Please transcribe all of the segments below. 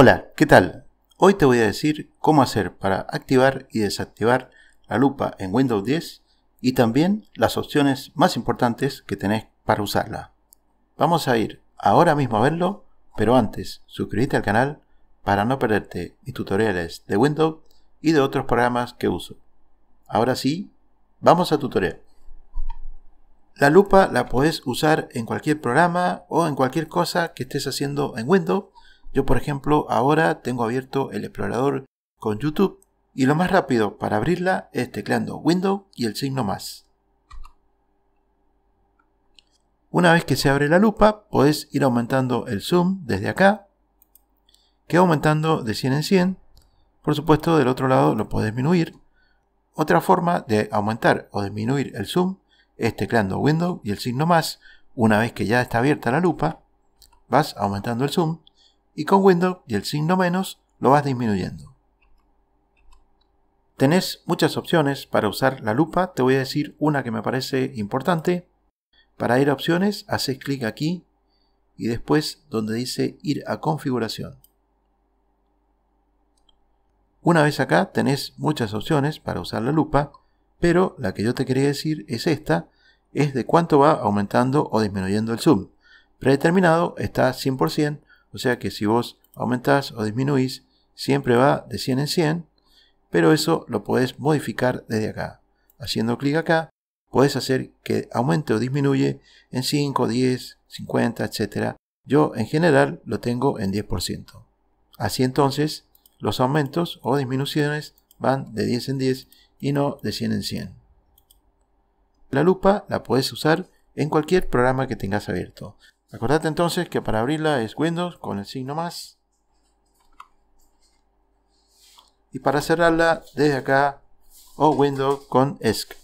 Hola, ¿qué tal? Hoy te voy a decir cómo hacer para activar y desactivar la lupa en Windows 10 y también las opciones más importantes que tenés para usarla. Vamos a ir ahora mismo a verlo, pero antes suscríbete al canal para no perderte mis tutoriales de Windows y de otros programas que uso. Ahora sí, vamos a tutorial. La lupa la puedes usar en cualquier programa o en cualquier cosa que estés haciendo en Windows yo, por ejemplo, ahora tengo abierto el explorador con YouTube y lo más rápido para abrirla es tecleando Windows y el signo más. Una vez que se abre la lupa, podés ir aumentando el zoom desde acá, que aumentando de 100 en 100. Por supuesto, del otro lado lo podés disminuir. Otra forma de aumentar o disminuir el zoom es tecleando Windows y el signo más. Una vez que ya está abierta la lupa, vas aumentando el zoom y con Windows y el signo menos lo vas disminuyendo. Tenés muchas opciones para usar la lupa, te voy a decir una que me parece importante. Para ir a opciones, haces clic aquí y después donde dice ir a configuración. Una vez acá tenés muchas opciones para usar la lupa, pero la que yo te quería decir es esta, es de cuánto va aumentando o disminuyendo el zoom. Predeterminado está 100%, o sea que si vos aumentás o disminuís, siempre va de 100 en 100, pero eso lo podés modificar desde acá. Haciendo clic acá, podés hacer que aumente o disminuye en 5, 10, 50, etc. Yo en general lo tengo en 10%. Así entonces, los aumentos o disminuciones van de 10 en 10 y no de 100 en 100. La lupa la podés usar en cualquier programa que tengas abierto. Acordate entonces que para abrirla es Windows con el signo más. Y para cerrarla desde acá o Windows con ESC.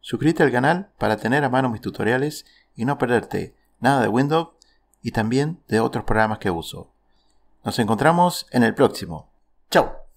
Suscríbete al canal para tener a mano mis tutoriales y no perderte nada de Windows y también de otros programas que uso. Nos encontramos en el próximo. ¡Chao!